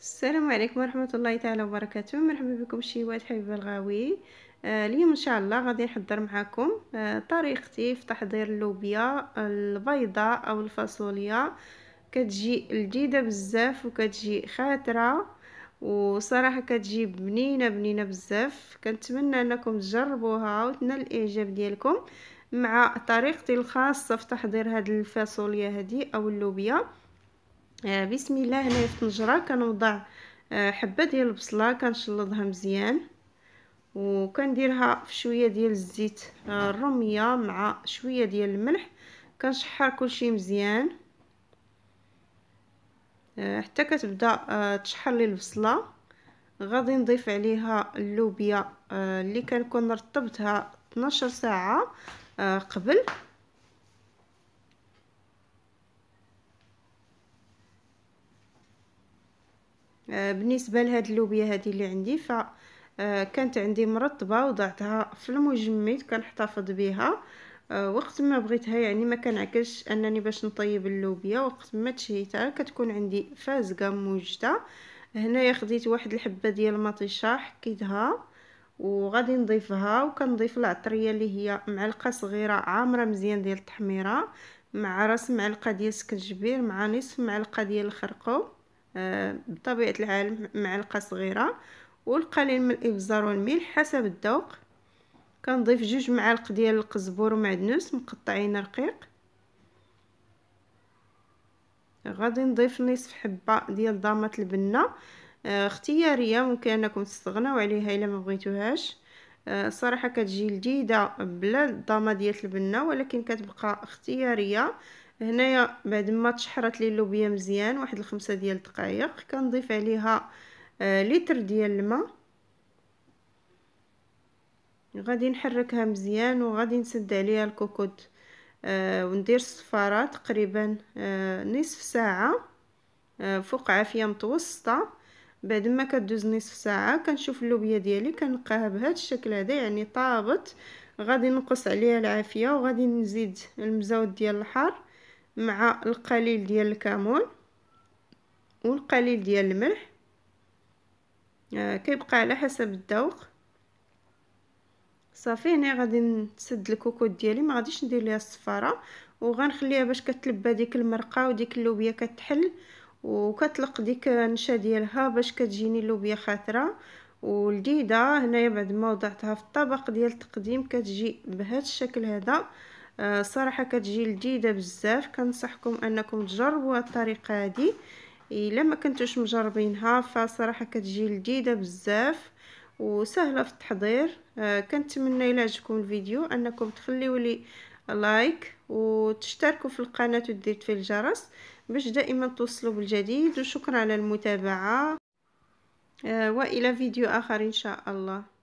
السلام عليكم ورحمة الله تعالى وبركاته مرحبا بكم شيوات حبيبة الغاوي آه، اليوم ان شاء الله غادي نحضر معكم آه، طريقتي في تحضير اللوبيا البيضة او الفاصوليا كتجي لذيذة بزاف وكتجي خاطرة وصراحة كتجي بنينة بنينة بزاف كنتمنى انكم تجربوها وتنال الاعجاب ديالكم مع طريقتي الخاصة في تحضير هاد الفاصوليا هادي او اللوبيا آه، بسم الله هنايا في الطنجره كنوضع آه، حبه ديال البصله كنشلضها مزيان وكنديرها في شويه ديال الزيت آه، الروميه مع شويه ديال الملح كنشحر كلشي مزيان حتى كتبدا تشحر لي البصله غادي نضيف عليها اللوبيا اللي كنكون رطبتها 12 ساعه قبل آه، بالنسبه لهاد اللوبيا هذه اللي عندي ف آه، كانت عندي مرطبه وضعتها في المجمد كنحتفظ بها آه، وقت ما بغيتها يعني ما كنعكش انني باش نطيب اللوبيا وقت ما تشهيتها كتكون عندي فازقه موجده هنايا خديت واحد الحبه ديال المطيشه حكيتها وغادي نضيفها وكنضيف العطريه اللي هي معلقه صغيره عامره مزيان ديال التحميره مع راس معلقه ديال سكنجبير مع نصف معلقه ديال الخرقوم آه، بطبيعة الحال معلقة صغيرة والقليل من الإبزار والملح حسب الذوق كنضيف جوج معالق ديال القزبور ومعدنوس مقطعين رقيق غادي نضيف نصف حبة ديال ضامة البنة آه، اختيارية ممكن انكم تستغناو عليها الا ما بغيتوهاش آه، صراحة كتجي لذيذة بلا الضامة ديال البنة ولكن كتبقى اختيارية هنايا بعد ما تشحرت لي اللوبيا مزيان واحد الخمسة ديال الدقائق كنضيف عليها آه لتر ديال الماء غادي نحركها مزيان وغادي نسد عليها الكوكوت آه وندير الصفاره تقريبا آه نصف ساعه آه فوق عافيه متوسطه بعد ما كدوز نصف ساعه كنشوف اللوبيا ديالي كنلقاها بهذا الشكل هذا يعني طابت غادي نقص عليها العافيه وغادي نزيد المزود ديال الحار مع القليل ديال الكمون والقليل ديال الملح آه كيبقى على حسب الذوق صافي هنا غادي نسد الكوكوت ديالي ما غاديش ندير ليها الصفاره وغنخليها باش كتلبى ديك المرقه وديك اللوبيا كتحل وكتلق ديك النشا ديالها باش كتجيني اللوبيا خاطره ولذيذه هنايا بعد ما وضعتها في الطبق ديال التقديم كتجي بهذا الشكل هذا آه، صراحه كتجي لذيذه بزاف كنصحكم انكم تجربوا الطريقه دي الا ما كنتوش مجربينها فصراحه كتجي لذيذه بزاف وسهله في التحضير آه، كنتمنى الى عجبكم الفيديو انكم تخليوا لي لايك وتشتركوا في القناه ودير في الجرس باش دائما توصلوا بالجديد وشكرا على المتابعه آه، والى فيديو اخر ان شاء الله